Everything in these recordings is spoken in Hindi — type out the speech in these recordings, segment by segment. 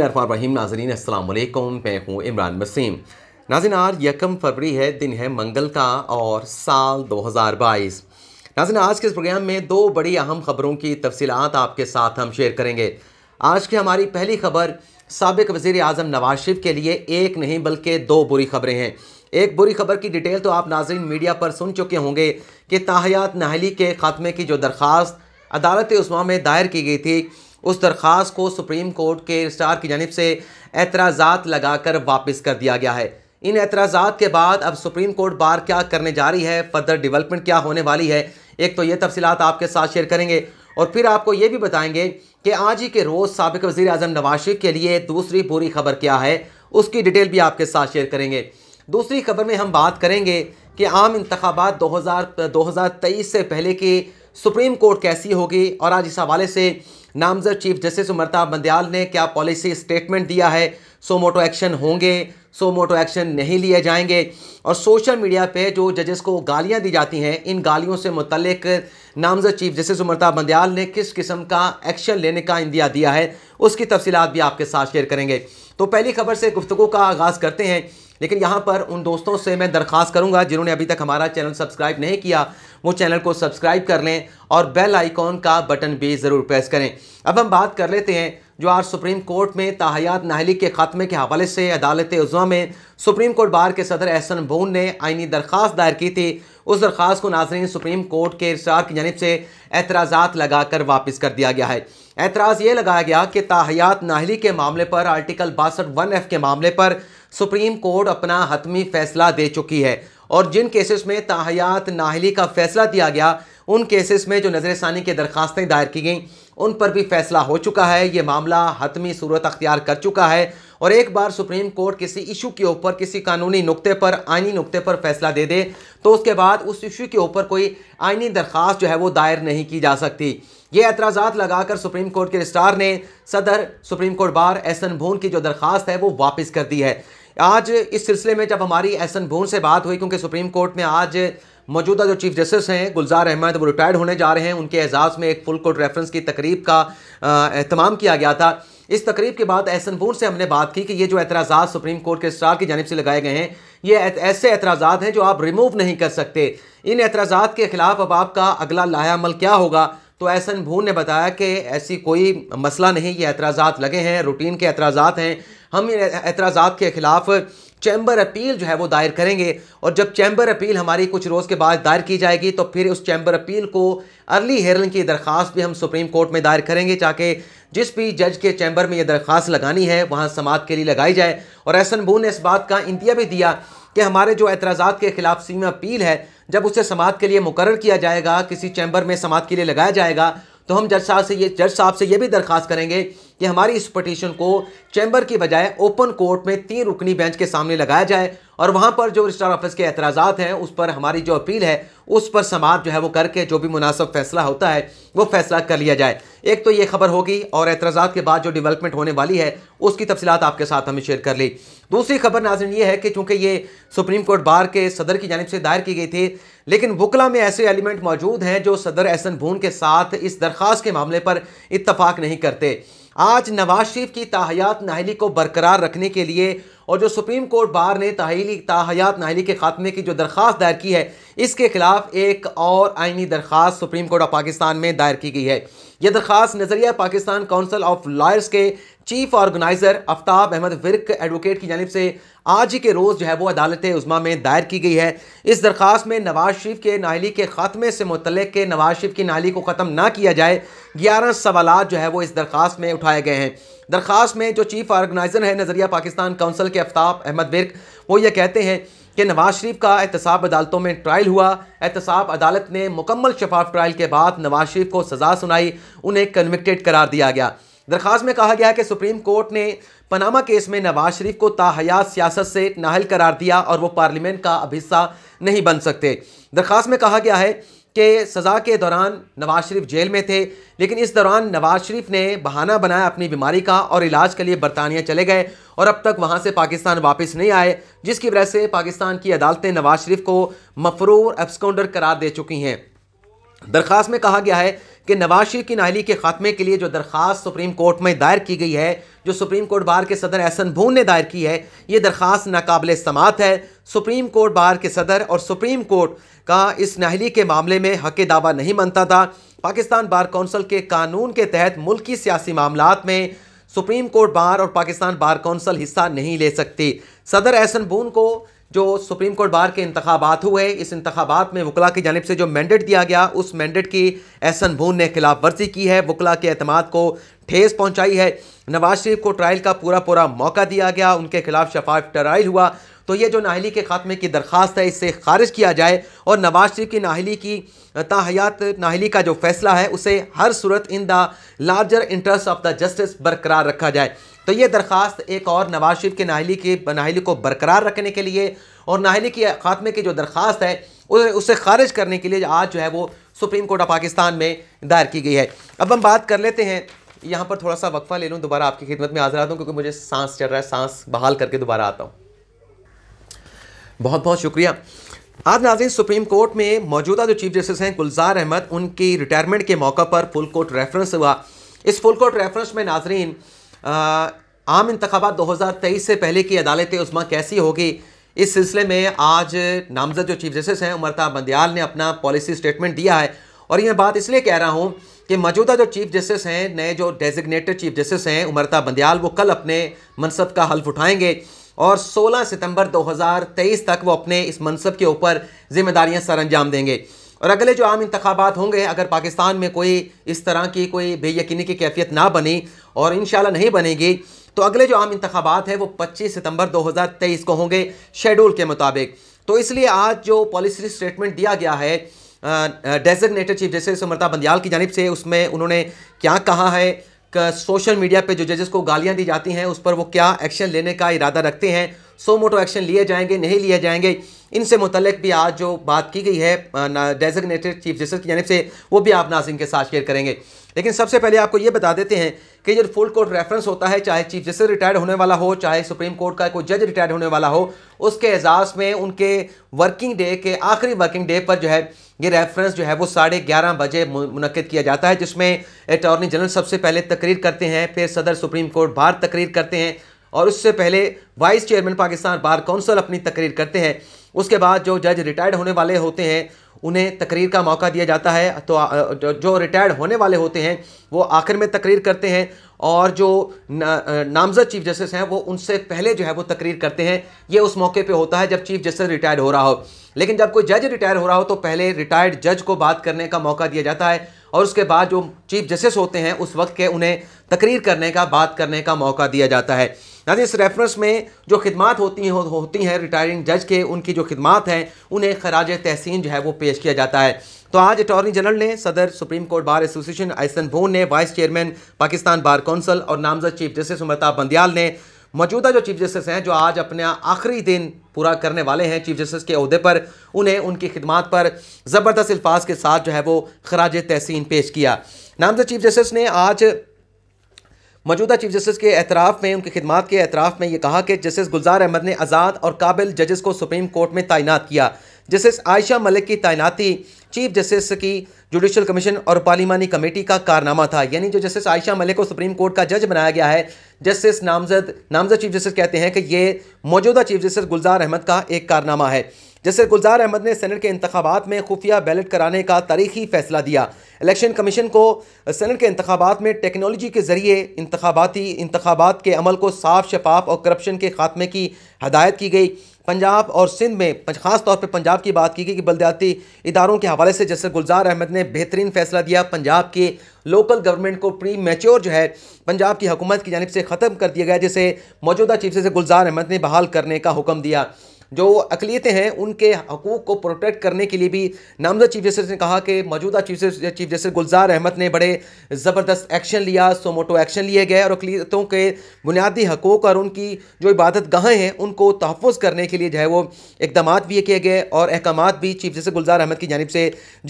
बसमीम नाजरीन असल मैं हूँ इमरान वसीम नाजिन आज यकम फरवरी है दिन है मंगल का और साल 2022 नाजिन आज के इस प्रोग्राम में दो बड़ी अहम खबरों की तफसीत आपके साथ हम शेयर करेंगे आज की हमारी पहली खबर सबक वज़ी अजम नवाज शरीफ के लिए एक नहीं बल्कि दो बुरी खबरें हैं एक बुरी खबर की डिटेल तो आप नाजरन मीडिया पर सुन चुके होंगे कि ताहयात नहली के ख़ात्मे की जो दरख्वास्त अदालत उस्मा में दायर की गई थी उस दरख्वास को सुप्रीम कोर्ट के रजिस्ट्रार की जानब से लगा लगाकर वापस कर दिया गया है इन एतराज़ा के बाद अब सुप्रीम कोर्ट बार क्या करने जा रही है फर्दर डिवेलपमेंट क्या होने वाली है एक तो ये तफसीत आपके साथ शेयर करेंगे और फिर आपको ये भी बताएंगे कि आज ही के रोज़ सबक वज़ी अजम नवाज शरीफ के लिए दूसरी बुरी खबर क्या है उसकी डिटेल भी आपके साथ शेयर करेंगे दूसरी खबर में हम बात करेंगे कि आम इंतबात दो हज़ार दो हज़ार तेईस से पहले की सुप्रीम कोर्ट कैसी होगी और आज इस हवाले से नामजद चीफ जस्टिस उमरताब बंदयाल ने क्या पॉलिसी स्टेटमेंट दिया है सो मोटो एक्शन होंगे सो मोटो एक्शन नहीं लिए जाएंगे और सोशल मीडिया पे जो जजेस को गालियां दी जाती हैं इन गालियों से मुतलक नामजद चीफ जस्टिस उमरताब बंदयाल ने किस किस्म का एक्शन लेने का इंदिया दिया है उसकी तफसीत भी आपके साथ शेयर करेंगे तो पहली खबर से गुफ्तु का आगाज़ करते हैं लेकिन यहाँ पर उन दोस्तों से मैं दरख्वास्त करूँगा जिन्होंने अभी तक हमारा चैनल सब्सक्राइब नहीं किया वो चैनल को सब्सक्राइब कर लें और बेल आइकॉन का बटन भी ज़रूर प्रेस करें अब हम बात कर लेते हैं जो आज सुप्रीम कोर्ट में ताहयात नाहली के खात्मे के हवाले से अदालत उजमा में सुप्रीम कोर्ट बार के सदर एहसन बोन ने आइनी दरख्वास्त दायर की थी उस दरख्वास्त को नाजरीन सुप्रीम कोर्ट के इशार की जानब से एतराज़ा लगा कर वापस कर दिया गया है एतराज़ ये लगाया गया कि ताहयात नाहली के मामले पर आर्टिकल बासठ वन एफ़ के मामले पर सुप्रीम कोर्ट अपना हतमी फैसला दे चुकी है और जिन केसेस में ताहयात नाहली का फैसला दिया गया उन केसेस में जो नज़रसानी की दरखास्तें दायर की गई उन पर भी फैसला हो चुका है ये मामला हतमी सूरत अख्तियार कर चुका है और एक बार सुप्रीम कोर्ट किसी इशू के ऊपर किसी कानूनी नुक्ते पर आइनी नुक्ते पर फैसला दे दे तो उसके बाद उस इशू के ऊपर कोई आइनी दरख्वास्त जो है वो दायर नहीं की जा सकती ये एतराज़ा लगाकर सुप्रीम कोर्ट के रजिस्ट्रार ने सदर supreme court bar Ahsan Bhoon की जो दरख्वास्त है वो वापस कर दी है आज इस सिलसिले में जब हमारी एहसन भून से बात हुई क्योंकि सुप्रीम कोर्ट में आज मौजूदा जो चीफ जस्टिस हैं गुलजार अहमद वो रिटायर्ड होने जा रहे हैं उनके एजाज़ में एक फुल कोर्ट रेफरेंस की तकरीब का अहतमाम किया गया था इस तकरीब के बाद एहसन भून से हमने बात की कि ये जो एतराज़ा सुप्रीम कोर्ट के स्टार की जानब से लगाए गए हैं ये ऐसे एतराज़ा हैं जो आप रिमूव नहीं कर सकते इन एतराज़ा के ख़िलाफ़ अब आपका अगला लाहेमल क्या होगा तो एहसन भून ने बताया कि ऐसी कोई मसला नहीं ये एतराज़ा लगे हैं रूटीन के एतराज़ा हैं हम इन एतराज़ा के ख़िलाफ़ चैम्बर अपील जो है वो दायर करेंगे और जब चैम्बर अपील हमारी कुछ रोज़ के बाद दायर की जाएगी तो फिर उस चैम्बर अपील को अर्ली हेयरिंग की दरख्वास्त भी हम सुप्रीम कोर्ट में दायर करेंगे ताकि जिस भी जज के चैम्बर में ये दरख्वास्त लगानी है वहाँ समात के लिए लगाई जाए और एहसन बून ने इस बात का इंतिया भी दिया कि हमारे जो एतराज़ा के ख़िलाफ़ सीमा अपील है जब उसे समात के लिए मुकर किया जाएगा किसी चैम्बर में समात के लिए लगाया जाएगा तो हम जज साहब से ये जज साहब से ये भी दरख्वास्त करेंगे कि हमारी इस पटिशन को चैम्बर की बजाय ओपन कोर्ट में तीन रुकनी बेंच के सामने लगाया जाए और वहाँ पर जो रजिस्ट्रार ऑफिस के एतराज़ा हैं उस पर हमारी जो अपील है उस पर समाप्त जो है वो करके जो भी मुनासब फैसला होता है वो फैसला कर लिया जाए एक तो ये खबर होगी और एतराज़ा के बाद जो डेवलपमेंट होने वाली है उसकी तफसीत आपके साथ हमें शेयर कर ली दूसरी खबर नाजन ये है कि चूँकि ये सुप्रीम कोर्ट बार के सदर की जानब से दायर की गई थी लेकिन वकला में ऐसे एलिमेंट मौजूद हैं जो सदर एहसन भून के साथ इस दरख्वास्त के मामले पर इतफाक़ नहीं करते आज नवाज शरीफ की ताहयात नाहली को बरकरार रखने के लिए और जो सुप्रीम कोर्ट बार ने ताहली ताहयात नाहली के खात्मे की जो दरख्वास्त दायर की है इसके खिलाफ एक और आइनी दरख्वास्त सुप्रीम कोर्ट ऑफ पाकिस्तान में दायर की गई है यह दरख्वास्त नजरिया पाकिस्तान काउंसिल ऑफ लॉयर्स के chief organizer Aftab Ahmad Virk advocate की जानब से आज ही के रोज़ जो है वो अदालत उज़मा में दायर की गई है इस दरख्वास में नवाज शरीफ के नाली के ख़ात्मे से मुतल के नवाज शरीफ की नाली को ख़त्म ना किया जाए ग्यारह सवाल जो है वो इस दरख्वास में उठाए गए हैं दरख्वास में जो चीफ़ ऑर्गनाइज़र है नज़रिया पाकिस्तान कौंसिल के आफ्ताब अहमद बिरक वो ये कहते हैं कि नवाज शरीफ का एहतसाब अदालतों में ट्रायल हुआ एहतसाब अदालत ने मुकम्मल शफाफ ट्रायल के बाद नवाज शरीफ को सज़ा सुनाई उन्हें कन्विक्टेड करार दिया गया दरख्वास्त में कहा गया है कि सुप्रीम कोर्ट ने पनामा केस में नवाज शरीफ को ताहयात सियासत से नाहल करार दिया और वो पार्लियामेंट का अब हिस्सा नहीं बन सकते दरख्वास्त में कहा गया है कि सज़ा के दौरान नवाज शरीफ जेल में थे लेकिन इस दौरान नवाज शरीफ ने बहाना बनाया अपनी बीमारी का और इलाज के लिए बरतानिया चले गए और अब तक वहाँ से पाकिस्तान वापस नहीं आए जिसकी वजह से पाकिस्तान की अदालतें नवाज शरीफ को मफरूर एब्सकाउंडर करार दे चुकी हैं दरख्वास्त में कहा गया है कि नवाज शरीफ की नाहली के खात्मे के लिए जो दरख्वास्त सुप्रीम कोर्ट में दायर की गई है जो सुप्रीम कोर्ट बार के सदर एहसन भून ने दायर की है ये दरख्वास्त नाकबिल समात है सुप्रीम कोर्ट बार के सदर और सुप्रीम कोर्ट का इस नाहली के मामले में हक दावा नहीं मानता था पाकिस्तान बार कौंसिल के कानून के तहत मुल्क की सियासी मामला में सुप्रीम कोर्ट बार और पाकिस्तान बार कौंसिल हिस्सा नहीं ले सकती सदर एहसन बून को जो सुप्रीम कोर्ट बार के इंतबात हुए इस इंतबात में वकला की जानब से जो मैंडेट दिया गया उस मैंडेट की एहसन भून ने खिलाफ वर्जी की है वकला के अहतमाद को ठेस पहुंचाई है नवाज शरीफ को ट्रायल का पूरा पूरा मौका दिया गया उनके खिलाफ शफाफ ट्रायल हुआ तो ये जो नाहली के ख़ात्मे की दरख्वास्त है इससे खारिज किया जाए और नवाज शरीफ की नाहली की ताहयात नाहली का जो फैसला है उसे हर सूरत in the larger interest of the justice बरकरार रखा जाए तो ये दरख्वास्त एक और नवाज शरीफ के नाहली की नाहली को बरकरार रखने के लिए और नाहली की खात्मे की जो दरख्वास्त है उसे खारिज करने के लिए आज जो है वो सुप्रीम कोर्ट ऑफ पाकिस्तान में दायर की गई है अब हम बात कर लेते हैं यहाँ पर थोड़ा सा वक्फ़ा ले लूँ दोबारा आपकी खिदमत में हाजिर आता हूँ क्योंकि मुझे सांस चल रहा है सांस बहाल करके दोबारा आता हूँ बहुत बहुत शुक्रिया आज नाजिन सुप्रीम कोर्ट में मौजूदा जो चीफ जस्टिस हैं गुलजार अहमद उनकी रिटायरमेंट के मौका पर फुल कोर्ट रेफरेंस हुआ इस फुल कोर्ट रेफरेंस में नाजरीन आम इंतबात 2023 से पहले की अदालत उस्मा कैसी होगी इस सिलसिले में आज नामजद जो चीफ जस्टिस हैं उमरता बंदयाल ने अपना पॉलिसी स्टेटमेंट दिया है और यह बात इसलिए कह रहा हूँ कि मौजूदा जो चीफ जस्टिस हैं नए जो डेजिग्नेटेड चीफ जस्टिस हैं उमरता बंदयाल वो कल अपने मनसब का हल्फ उठाएंगे और 16 सितंबर 2023 तक वो अपने इस मनसब के ऊपर जिम्मेदारियां सर अंजाम देंगे और अगले जो आम इंतबात होंगे अगर पाकिस्तान में कोई इस तरह की कोई बेयकनी की कैफियत ना बनी और इन नहीं बनेगी तो अगले जो आम इंतबात है वो 25 सितंबर 2023 को होंगे शेड्यूल के मुताबिक तो इसलिए आज जो पॉलिसी स्टेटमेंट दिया गया है डेजिग्नेटेड चीफ जस्टिस उमरता बंदयाल की जानब से उसमें उन्होंने क्या कहा है सोशल मीडिया पे जो जजेस को गालियां दी जाती हैं उस पर वो क्या एक्शन लेने का इरादा रखते हैं सो मोटो एक्शन लिए जाएंगे नहीं लिए जाएंगे इनसे मुतलक भी आज जो बात की गई है डेजिग्नेटेड चीफ जस्टिस की जानब से वो भी आप नाजिम के साथ शेयर करेंगे लेकिन सबसे पहले आपको ये बता देते हैं कि जो फुल कोर्ट रेफरेंस होता है चाहे चीफ जस्टिस रिटायर्ड होने वाला हो चाहे सुप्रीम कोर्ट का कोई जज रिटायर्ड होने वाला हो उसके एजाज में उनके वर्किंग डे के आखिरी वर्किंग डे पर जो है ये रेफरेंस जो है वो साढ़े ग्यारह बजे मुनद किया जाता है जिसमें अटॉर्नी जनरल सबसे पहले तकरीर करते हैं फिर सदर सुप्रीम कोर्ट बार तकरीर करते हैं और उससे पहले vice chairman Pakistan bar council अपनी तकरीर करते हैं उसके बाद जो जज रिटायर्ड होने वाले होते हैं उन्हें तकरीर का मौका दिया जाता है तो जो रिटायर्ड होने वाले होते हैं वो आखिर में तकरीर करते हैं और जो नामजद चीफ जस्टिस हैं वो उनसे पहले जो है वो तकरीर करते हैं ये उस मौके पे होता है जब चीफ जस्टिस रिटायर्ड हो रहा हो लेकिन जब कोई जज रिटायर हो रहा हो तो पहले रिटायर्ड जज को बात करने का मौका दिया जाता है और उसके बाद जो चीफ जस्टिस होते हैं उस वक्त के उन्हें तकरीर करने का बात करने का मौका दिया जाता है नाजिन इस रेफरेंस में जो खिदमत होती हैं होती हैं रिटायरिंग जज के उनकी जो खिदमत हैं उन्हें खराज तहसीन जो है वो पेश किया जाता है तो आज अटॉर्नी जनरल ने सदर supreme court bar association Ahsan Bhoon ने vice chairman Pakistan bar council और नामजद चीफ जस्टिस अमिताभ बंदियाल ने मौजूदा जो चीफ जस्टिस हैं जो आज अपना आखिरी दिन पूरा करने वाले हैं चीफ जस्टिस के अहदे पर उन्हें उनकी खिदमत पर ज़बरदस्त अल्फाज के साथ जो है वो खराज तहसीन पेश किया नामजद चीफ जस्टिस ने आज मौजूदा चीफ जस्टिस के एतराफ़ में उनकी खिदमत के एतराफ़ में यह कहा कि जस्टिस गुलजार अहमद ने आज़ाद और काबिल जजेस को सुप्रीम कोर्ट में तैनात किया जस्टिस आयशा मलिक की तैनाती चीफ जस्टिस की जुडिशल कमीशन और पार्लिमानी कमेटी का कारनामा था यानी जो जस्टिस आयशा मलिक को सुप्रीम कोर्ट का जज बनाया गया है जस्टिस नामजद नामजद चीफ जस्टिस कहते हैं कि ये मौजूदा चीफ जस्टिस गुलजार अहमद का एक कारनामा है जैसे गुलजार अहमद ने सेनेट के इंतबात में खुफिया बैलेट कराने का तारीखी फैसला दिया इलेक्शन कमीशन को सेनेट के इंतबात में टेक्नोलॉजी के जरिए इंतबाती इंतबात के अमल को साफ शफाफ और करप्शन के खात्मे की हदायत की गई पंजाब और सिंध में खास तौर पर पंजाब की बात की गई कि बलदियाती इदारों के हवाले से जैसे गुलजार अहमद ने बेहतरीन फैसला दिया पंजाब के लोकल गवर्नमेंट को प्री मेच्योर जो है पंजाब की हुकूमत की जानब से ख़त्म कर दिया गया जिसे मौजूदा चीफ से गुलजार अहमद ने बहाल करने का हुक्म दिया जो अकलीतें हैं उनके हकूक़ को प्रोटेक्ट करने के लिए भी नामजद चीफ जस्टिस ने कहा कि मौजूदा chief justice chief justice Gulzar Ahmed ने बड़े ज़बरदस्त एक्शन लिया सोमोटो एक्शन लिए गए और अकलीतों के बुनियादी हकूक़ और उनकी जो इबादत गाहें हैं उनको तहफ़ करने के लिए जो है वो इकदाम भी किए गए और अहकाम भी चीफ जस्टिस गुलजार अहमद की जानब से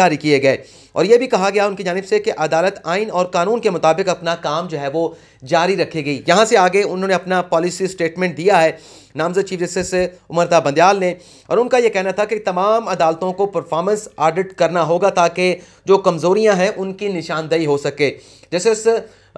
जारी किए गए और यह भी कहा गया उनकी जानब से कि अदालत आइन और कानून के मुताबिक अपना काम जो है वो जारी रखी गई यहाँ से आगे उन्होंने अपना पॉलिसी स्टेटमेंट दिया है नामजद चीफ जस्टिस उमरता बंदयाल ने और उनका यह कहना था कि तमाम अदालतों को परफॉर्मेंस ऑडिट करना होगा ताकि जो कमज़ोरियाँ हैं उनकी निशानदेही हो सके जस्टिस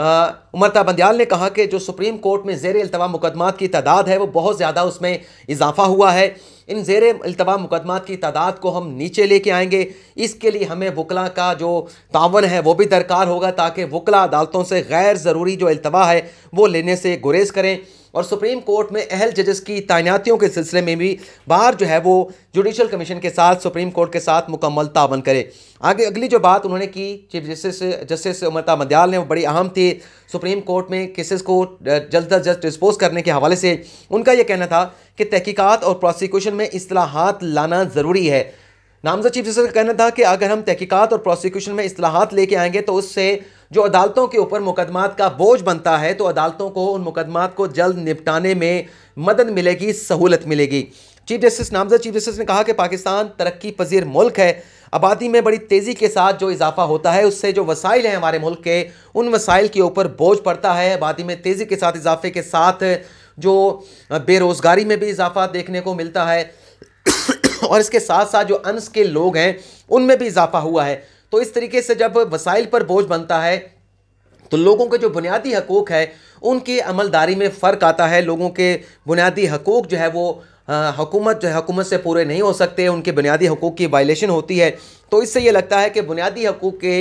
उमरता बंदयाल ने कहा कि जो सुप्रीम कोर्ट में जेर अल्तवा मुकदमात की तादाद है वो बहुत ज़्यादा उसमें इजाफा हुआ है इन जेर अल्तवा मुकदमात की तादाद को हम नीचे लेके आएंगे इसके लिए हमें वकला का जो तावन है वो भी दरकार होगा ताकि वकला अदालतों से गैर ज़रूरी जो अल्तवा है वो लेने से गुरेज करें और सुप्रीम कोर्ट में अहल जजेस की तैनातियों के सिलसिले में भी बाहर जो है वो जुडिशल कमीशन के साथ सुप्रीम कोर्ट के साथ मुकम्मल तावन करे आगे अगली जो बात उन्होंने की चीफ जस्टिस जस्टिस उमरता मंदयाल ने वो बड़ी अहम थी सुप्रीम कोर्ट में केसेस को जल्द अज जल्द डिस्पोज करने के हवाले से उनका यह कहना था कि तहकीकात और प्रोसिक्यूशन में असलाहत लाना ज़रूरी है नामजद चीफ जस्टिस का कहना था कि अगर हम तहकीकत और प्रोसिक्यूशन में असलाहत लेके आएंगे तो उससे जो अदालतों के ऊपर मुकदमात का बोझ बनता है तो अदालतों को उन मुकदमात को जल्द निपटाने में मदद मिलेगी सहूलत मिलेगी चीफ जस्टिस नामजद चीफ जस्टिस ने कहा कि पाकिस्तान तरक्की पजीर मुल्क है आबादी में बड़ी तेज़ी के साथ जो इजाफा होता है उससे जो वसाइल हैं हमारे मुल्क के उन वसाइल के ऊपर बोझ पड़ता है आबादी में तेज़ी के साथ इजाफे के साथ जो बेरोज़गारी में भी इजाफा देखने को मिलता है और इसके साथ साथ जो अनस्किल लोग हैं उनमें भी इजाफा हुआ है तो इस तरीके से जब वसाइल पर बोझ बनता है तो लोगों के जो बुनियादी हकूक़ है उनकी अमलदारी में फ़र्क आता है लोगों के बुनियादी हकूक़ जो है वो हकूमत जो है हकूमत से पूरे नहीं हो सकते उनके बुनियादी हकूक़ की वायलेशन होती है तो इससे ये लगता है कि बुनियादी हकूक़ के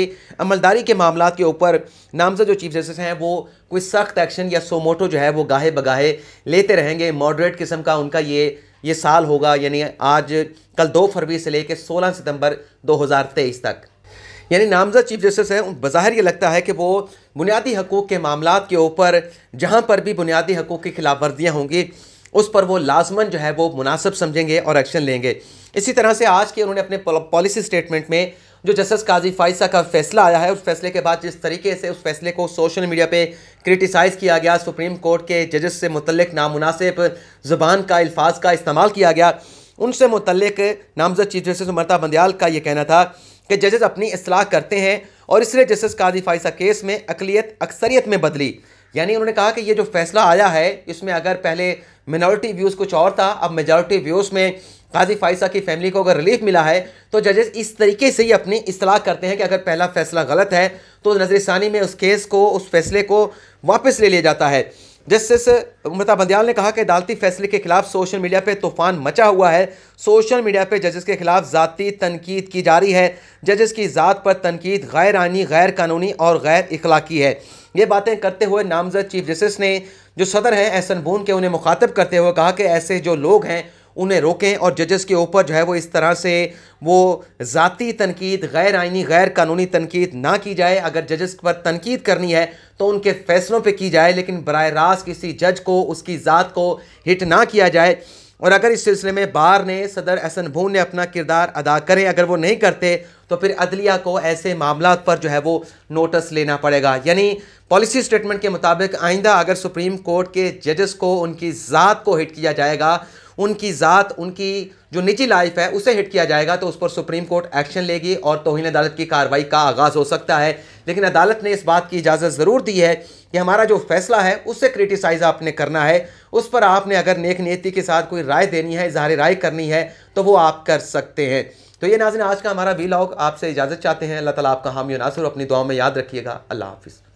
अमलदारी के मामला के ऊपर नामजद जो चीफ जस्टिस हैं वो कोई सख्त एक्शन या सोमोटो जो है वो गाहे बगाहे लेते रहेंगे मॉडरेट किस्म का उनका ये ये साल होगा यानी आज कल दो फरवरी से लेकर सोलह सितम्बर दो हज़ार तेईस तक यानी नामजद चीफ जस्टिस हैं बाहर ये लगता है कि वो बुनियादी हकूक़ के मामला के ऊपर जहाँ पर भी बुनियादी हकूक़ की खिलाफ वर्जियाँ होंगी उस पर वो लाजमन जो है वो मुनासब समझेंगे और एक्शन लेंगे इसी तरह से आज के उन्होंने अपने पॉलिसी स्टेटमेंट में जो जस्टिस काजी फाइसा का फैसला आया है उस फैसले के बाद जिस तरीके से उस फैसले को सोशल मीडिया पे क्रिटिसाइज़ किया गया सुप्रीम कोर्ट के जजेस से मुतलक नामनासिब ज़ुबान का अल्फाज का इस्तेमाल किया गया उनसे मुतलक नामजद चीफ जस्टिस उमरता बंदयाल का ये कहना था कि जजेस अपनी असलाह करते हैं और इसलिए जस्टिस काजी फाइसा केस में अकलीत अक्सरियत में बदली यानी उन्होंने कहा कि ये जो फैसला आया है इसमें अगर पहले मिनॉरिटी व्यूज़ कुछ और था अब मेजॉरिटी व्यूज़ में काजी फाइसा की फैमिली को अगर रिलीफ मिला है तो जजेस इस तरीके से ही अपनी असलाह करते हैं कि अगर पहला फैसला गलत है तो नजरसानी में उस केस को उस फैसले को वापस ले लिया जाता है जस्टिस अमृता बंदयाल ने कहा कि अदालती फैसले के खिलाफ सोशल मीडिया पर तूफान मचा हुआ है सोशल मीडिया पर जजेस के खिलाफ ज़ाती तनकीद की जा रही है जजेस की ज़ात पर तनकीद गैर आनी गैर कानूनी और गैर इखलाकी है ये बातें करते हुए नामजद चीफ जस्टिस ने जो सदर हैं एहसन बून के उन्हें मुखातब करते हुए कहा कि ऐसे जो लोग हैं उन्हें रोकें और जजेस के ऊपर जो है वो इस तरह से वो ज़ाती तनकीद गैर आइनी गैर कानूनी तनकीद ना की जाए अगर जजेस पर तनकीद करनी है तो उनके फ़ैसलों पर की जाए लेकिन बर रास्त किसी जज को उसकी ज़ात को हिट ना किया जाए और अगर इस सिलसिले में बार ने सदर एहसन भून ने अपना किरदार अदा करें अगर वो नहीं करते तो फिर अदलिया को ऐसे मामला पर जो है वो नोटिस लेना पड़ेगा यानी पॉलिसी स्टेटमेंट के मुताबिक आइंदा अगर सुप्रीम कोर्ट के जजेस को उनकी ज़ात को हिट किया जाएगा उनकी ज़ात उनकी जो निजी लाइफ है उसे हिट किया जाएगा तो उस पर सुप्रीम कोर्ट एक्शन लेगी और तोहन अदालत की कार्रवाई का आगाज़ हो सकता है लेकिन अदालत ने इस बात की इजाज़त ज़रूर दी है कि हमारा जो फैसला है उससे क्रिटिसाइज आपने करना है उस पर आपने अगर नेक नियति के साथ कोई राय देनी है इजहार राय करनी है तो वो आप कर सकते हैं तो ये नाजिन आज का हमारा वी लॉग आपसे इजाज़त चाहते हैं अल्लाह ताला आपका हामी नासुर अपनी दुआ में याद रखिएगा अल्लाह हाफिज़